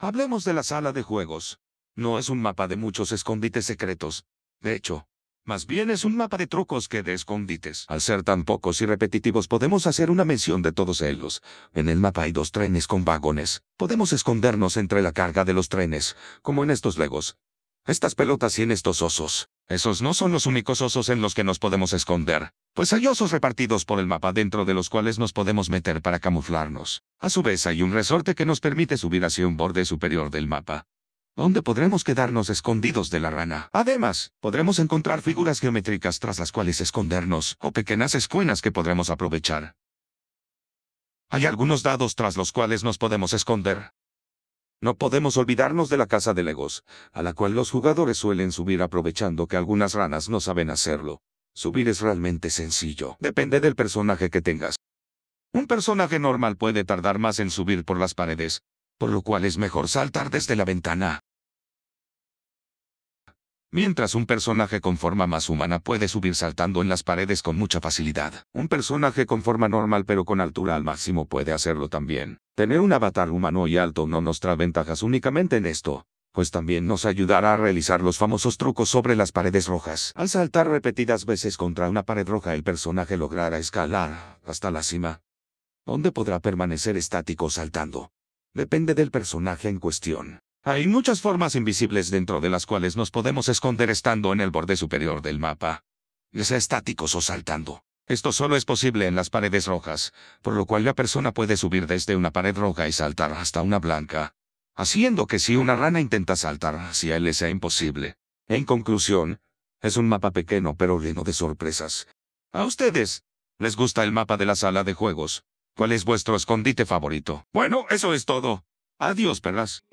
Hablemos de la sala de juegos. No es un mapa de muchos escondites secretos. De hecho, más bien es un mapa de trucos que de escondites. Al ser tan pocos y repetitivos podemos hacer una mención de todos ellos. En el mapa hay dos trenes con vagones. Podemos escondernos entre la carga de los trenes, como en estos legos. Estas pelotas y en estos osos. Esos no son los únicos osos en los que nos podemos esconder, pues hay osos repartidos por el mapa dentro de los cuales nos podemos meter para camuflarnos. A su vez hay un resorte que nos permite subir hacia un borde superior del mapa, donde podremos quedarnos escondidos de la rana. Además, podremos encontrar figuras geométricas tras las cuales escondernos, o pequeñas escuenas que podremos aprovechar. Hay algunos dados tras los cuales nos podemos esconder, no podemos olvidarnos de la casa de Legos, a la cual los jugadores suelen subir aprovechando que algunas ranas no saben hacerlo. Subir es realmente sencillo, depende del personaje que tengas. Un personaje normal puede tardar más en subir por las paredes, por lo cual es mejor saltar desde la ventana. Mientras un personaje con forma más humana puede subir saltando en las paredes con mucha facilidad, un personaje con forma normal pero con altura al máximo puede hacerlo también. Tener un avatar humano y alto no nos trae ventajas únicamente en esto, pues también nos ayudará a realizar los famosos trucos sobre las paredes rojas. Al saltar repetidas veces contra una pared roja el personaje logrará escalar hasta la cima, donde podrá permanecer estático saltando. Depende del personaje en cuestión. Hay muchas formas invisibles dentro de las cuales nos podemos esconder estando en el borde superior del mapa, ya sea estáticos o saltando. Esto solo es posible en las paredes rojas, por lo cual la persona puede subir desde una pared roja y saltar hasta una blanca, haciendo que si una rana intenta saltar hacia él le sea imposible. En conclusión, es un mapa pequeño pero lleno de sorpresas. ¿A ustedes? ¿Les gusta el mapa de la sala de juegos? ¿Cuál es vuestro escondite favorito? Bueno, eso es todo. Adiós, perlas.